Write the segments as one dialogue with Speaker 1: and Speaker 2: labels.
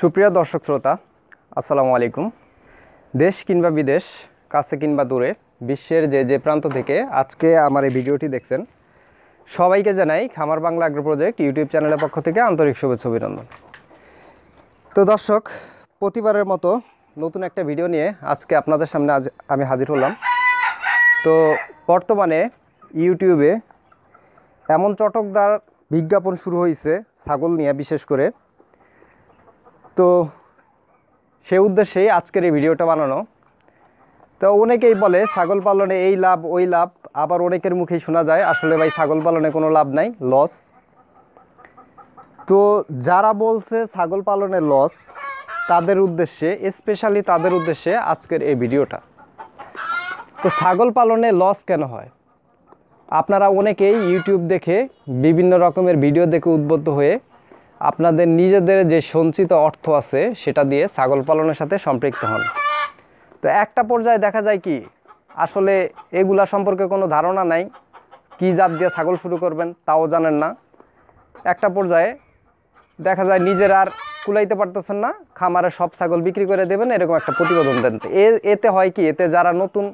Speaker 1: সুপ্রিয় দর্শক শ্রোতা আসসালামু আলাইকুম দেশ কিংবা বিদেশ কাছে কিংবা দূরে বিশ্বের যে যে প্রান্ত থেকে আজকে আমার এই ভিডিওটি দেখছেন সবাইকে জানাই খামার বাংলা আগ্র প্রজেক্ট ইউটিউব চ্যানেলের পক্ষ থেকে আন্তরিক শুভেচ্ছা অভিনন্দন তো দর্শক প্রতিবারের মতো নতুন একটা ভিডিও নিয়ে আজকে আপনাদের সামনে আজ আমি হাজির হলাম তো বর্তমানে ইউটিউবে এমন চটকদার বিজ্ঞাপন শুরু হয়েছে ছাগল নিয়ে বিশেষ করে তো সে উদ্দেশ্যেই আজকের এই ভিডিওটা বানানো তো অনেকেই বলে ছাগল পালনে এই লাভ ওই লাভ আবার অনেকের মুখেই শোনা যায় আসলে ভাই ছাগল পালনে কোনো লাভ নাই লস তো যারা বলছে ছাগল পালনে লস তাদের উদ্দেশ্যে স্পেশালি তাদের উদ্দেশ্যে আজকের এই ভিডিওটা তো ছাগল পালনে লস কেন হয় আপনারা অনেকেই ইউটিউব দেখে বিভিন্ন রকমের ভিডিও দেখে উদ্বুদ্ধ হয়ে আপনাদের নিজেদের যে সঞ্চিত অর্থ আছে সেটা দিয়ে ছাগল পালনের সাথে সম্পৃক্ত হন তো একটা পর্যায়ে দেখা যায় কি আসলে এগুলা সম্পর্কে কোনো ধারণা নাই কী জাত দিয়ে ছাগল শুরু করবেন তাও জানেন না একটা পর্যায়ে দেখা যায় নিজের আর কুলাইতে পারতেছেন না খামারে সব ছাগল বিক্রি করে দেবেন এরকম একটা প্রতিবেদন দেন এতে হয় কি এতে যারা নতুন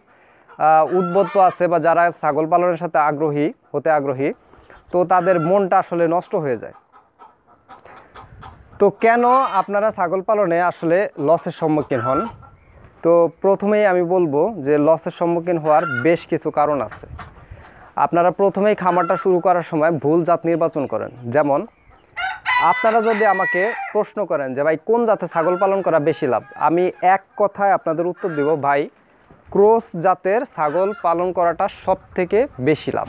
Speaker 1: উদ্বত্ত আছে বা যারা ছাগল পালনের সাথে আগ্রহী হতে আগ্রহী তো তাদের মনটা আসলে নষ্ট হয়ে যায় তো কেন আপনারা ছাগল পালনে আসলে লসের সম্মুখীন হন তো প্রথমেই আমি বলবো যে লসের সম্মুখীন হওয়ার বেশ কিছু কারণ আছে আপনারা প্রথমেই খামারটা শুরু করার সময় ভুল জাত নির্বাচন করেন যেমন আপনারা যদি আমাকে প্রশ্ন করেন যে ভাই কোন জাতে ছাগল পালন করা বেশি লাভ আমি এক কথায় আপনাদের উত্তর দেব ভাই ক্রোস জাতের ছাগল পালন করাটা সব থেকে বেশি লাভ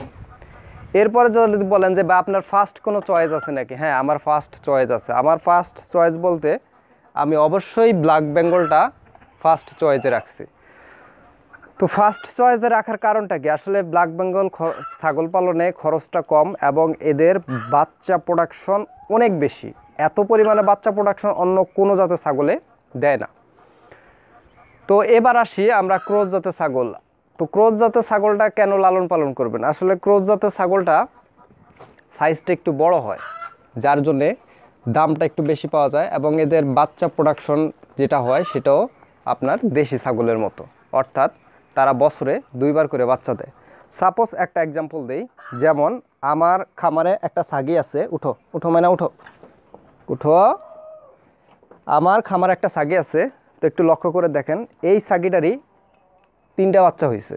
Speaker 1: এরপরে যদি বলেন যে বা আপনার ফার্স্ট কোনো চয়েস আছে নাকি হ্যাঁ আমার ফার্স্ট চয়েস আছে আমার ফার্স্ট চয়েস বলতে আমি অবশ্যই ব্ল্যাক বেঙ্গলটা ফার্স্ট চয়েসে রাখছি তো ফার্স্ট চয়েসে রাখার কারণটা কি আসলে ব্ল্যাক বেঙ্গল ছাগল পালনে খরচটা কম এবং এদের বাচ্চা প্রোডাকশন অনেক বেশি এত পরিমাণে বাচ্চা প্রোডাকশন অন্য কোনো জাতের ছাগলে দেয় না তো এবার আসি আমরা ক্রোজ জাতের ছাগল তো ক্রোজ জাতের ছাগলটা কেন লালন পালন করবেন আসলে ক্রোজ জাতের ছাগলটা সাইজটা একটু বড় হয় যার জন্যে দামটা একটু বেশি পাওয়া যায় এবং এদের বাচ্চা প্রোডাকশন যেটা হয় সেটাও আপনার দেশি ছাগলের মতো অর্থাৎ তারা বছরে দুইবার করে বাচ্চা দেয় সাপোজ একটা এক্সাম্পল দেই যেমন আমার খামারে একটা ছাগি আছে উঠো উঠো মানে উঠো উঠো আমার খামারে একটা ছাগি আছে তো একটু লক্ষ্য করে দেখেন এই ছাগিটারই তিনটা বাচ্চা হয়েছে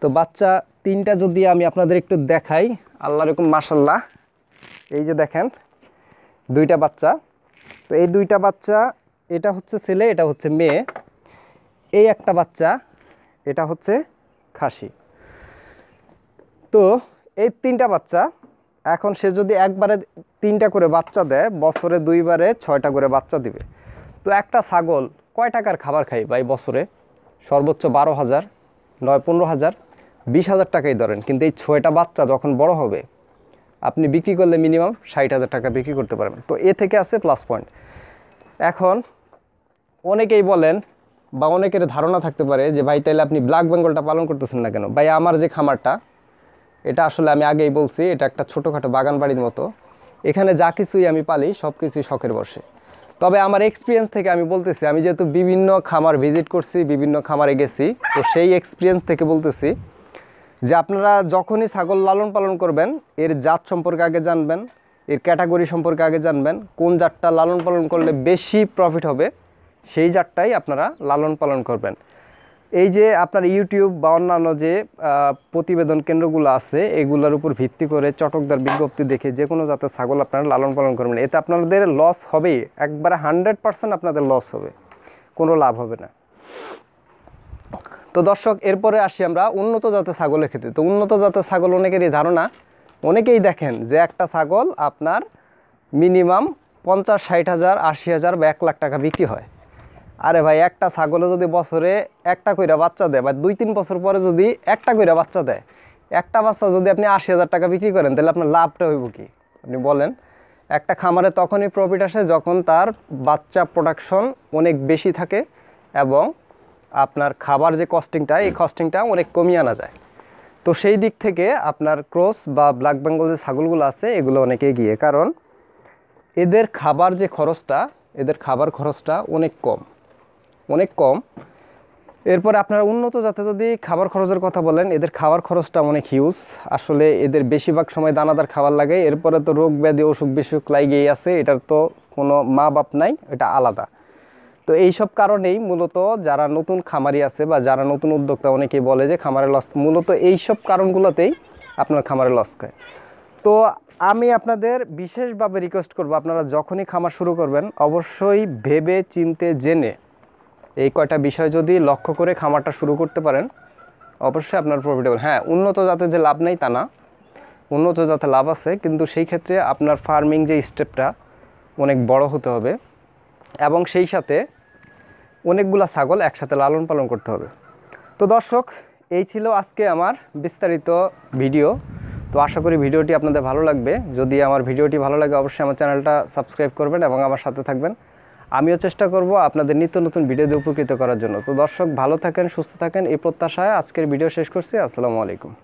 Speaker 1: তো বাচ্চা তিনটা যদি আমি আপনাদের একটু দেখাই আল্লাহ রকম মাসাল্লাহ এই যে দেখেন দুইটা বাচ্চা তো এই দুইটা বাচ্চা এটা হচ্ছে ছেলে এটা হচ্ছে মেয়ে এই একটা বাচ্চা এটা হচ্ছে খাসি তো এই তিনটা বাচ্চা এখন সে যদি একবারে তিনটা করে বাচ্চা দেয় বছরে দুইবারে ছয়টা করে বাচ্চা দিবে তো একটা ছাগল কয় টাকার খাবার খাই ভাই বছরে সর্বোচ্চ বারো হাজার নয় পনেরো হাজার বিশ হাজার টাকাই ধরেন কিন্তু এই ছয়টা বাচ্চা যখন বড় হবে আপনি বিক্রি করলে মিনিমাম ষাট হাজার টাকা বিক্রি করতে পারবেন তো এ থেকে আছে প্লাস পয়েন্ট এখন অনেকেই বলেন বা অনেকের ধারণা থাকতে পারে যে ভাই তাহলে আপনি ব্ল্যাক বেঙ্গলটা পালন করতেছেন না কেন ভাই আমার যে খামারটা এটা আসলে আমি আগেই বলছি এটা একটা ছোটোখাটো বাগান বাড়ির মতো এখানে যা কিছুই আমি পালি সব কিছুই শখের বসে তবে আমার এক্সপিরিয়েন্স থেকে আমি বলতেছি আমি যেহেতু বিভিন্ন খামার ভিজিট করছি বিভিন্ন খামারে গেছি তো সেই এক্সপিরিয়েন্স থেকে বলতেছি যে আপনারা যখনই ছাগল লালন পালন করবেন এর জাত সম্পর্কে আগে জানবেন এর ক্যাটাগরি সম্পর্কে আগে জানবেন কোন জাতটা লালন পালন করলে বেশি প্রফিট হবে সেই জাতটাই আপনারা লালন পালন করবেন এই যে আপনার ইউটিউব বা অন্যান্য যে প্রতিবেদন কেন্দ্রগুলো আছে এগুলোর উপর ভিত্তি করে চটকদার বিজ্ঞপ্তি দেখে যে কোনো জাতের ছাগল আপনারা লালন পালন করবেন এতে আপনাদের লস হবেই একবারে হান্ড্রেড পারসেন্ট আপনাদের লস হবে কোনো লাভ হবে না তো দর্শক এরপরে আসি আমরা উন্নত জাতের ছাগলের ক্ষেত্রে তো উন্নত জাতের ছাগল অনেকেরই ধারণা অনেকেই দেখেন যে একটা ছাগল আপনার মিনিমাম পঞ্চাশ ষাট হাজার আশি হাজার বা এক লাখ টাকা বিক্রি হয় আরে ভাই একটা ছাগলে যদি বছরে একটা কইরা বাচ্চা দেয় বা দুই তিন বছর পরে যদি একটা কইরা বাচ্চা দেয় একটা বাচ্চা যদি আপনি আশি হাজার টাকা বিক্রি করেন তাহলে আপনার লাভটা হইব কি আপনি বলেন একটা খামারে তখনই প্রফিট আসে যখন তার বাচ্চা প্রোডাকশন অনেক বেশি থাকে এবং আপনার খাবার যে কস্টিংটা এই কস্টিংটা অনেক কমিয়ে আনা যায় তো সেই দিক থেকে আপনার ক্রস বা ব্ল্যাক বেঙ্গল যে ছাগলগুলো আছে এগুলো অনেক এগিয়ে কারণ এদের খাবার যে খরচটা এদের খাবার খরচটা অনেক কম অনেক কম এরপরে আপনারা উন্নত জাতে যদি খাবার খরচের কথা বলেন এদের খাবার খরচটা অনেক হিউজ আসলে এদের বেশিরভাগ সময় দানাদার খাবার লাগে এরপরে তো রোগ ব্যাধি অসুখ বিসুখ লাগিয়েই আছে এটার তো কোনো মা বাপ নাই এটা আলাদা তো এই সব কারণেই মূলত যারা নতুন খামারি আছে বা যারা নতুন উদ্যোক্তা অনেকেই বলে যে খামারে লস মূলত এই সব কারণগুলোতেই আপনার খামারে লস খায় তো আমি আপনাদের বিশেষভাবে রিকোয়েস্ট করব আপনারা যখনই খামার শুরু করবেন অবশ্যই ভেবে চিনতে জেনে এই কয়টা বিষয় যদি লক্ষ্য করে খামারটা শুরু করতে পারেন অবশ্যই আপনার প্রফিটেবল হ্যাঁ উন্নত জাতের যে লাভ নেই তা না উন্নত জাতের লাভ আছে কিন্তু সেই ক্ষেত্রে আপনার ফার্মিং যে স্টেপটা অনেক বড় হতে হবে এবং সেই সাথে অনেকগুলা ছাগল একসাথে লালন পালন করতে হবে তো দর্শক এই ছিল আজকে আমার বিস্তারিত ভিডিও তো আশা করি ভিডিওটি আপনাদের ভালো লাগবে যদি আমার ভিডিওটি ভালো লাগে অবশ্যই আমার চ্যানেলটা সাবস্ক্রাইব করবেন এবং আমার সাথে থাকবেন আমিও চেষ্টা করব আপনাদের নিত্য নতুন ভিডিও দিয়ে উপকৃত করার জন্য তো দর্শক ভালো থাকেন সুস্থ থাকেন এই প্রত্যাশায় আজকের ভিডিও শেষ করছি আসসালামু আলাইকুম